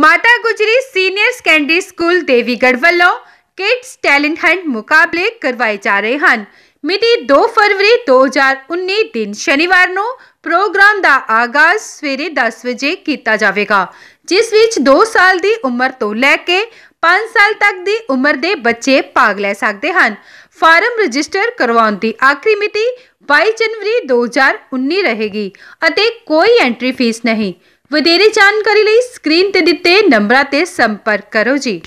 ਮਾਤਾ Gujri senior secondary school Devigarh ਵੱਲੋਂ kids talent hunt ਮੁਕਾਬਲੇ ਕਰਵਾਏ ਜਾ ਰਹੇ ਹਨ ਮਿਤੀ 2 ਫਰਵਰੀ 2019 ਦਿਨ ਸ਼ਨੀਵਾਰ ਨੂੰ ਪ੍ਰੋਗਰਾਮ ਦਾ ਆਗਾਜ਼ ਸਵੇਰੇ 10 ਵਜੇ ਕੀਤਾ ਜਾਵੇਗਾ ਜਿਸ ਵਿੱਚ 2 ਸਾਲ ਦੀ ਉਮਰ ਤੋਂ ਲੈ ਕੇ 5 ਸਾਲ ਤੱਕ ਦੀ ਉਮਰ ਦੇ ਬੱਚੇ ਭਾਗ ਲੈ ਸਕਦੇ ਹਨ ਫਾਰਮ ਰਜਿਸਟਰ ਕਰਵਾਉਣ ਦੀ ਆਖਰੀ ਮਿਤੀ 22 ਜਨਵਰੀ 2019 ਰਹੇਗੀ ਅਤੇ ਕੋਈ ਐਂਟਰੀ ਫੀਸ ਨਹੀਂ वधेरे जानकारी लिए स्क्रीन ते दिते नंबर ते संपर्क करो जी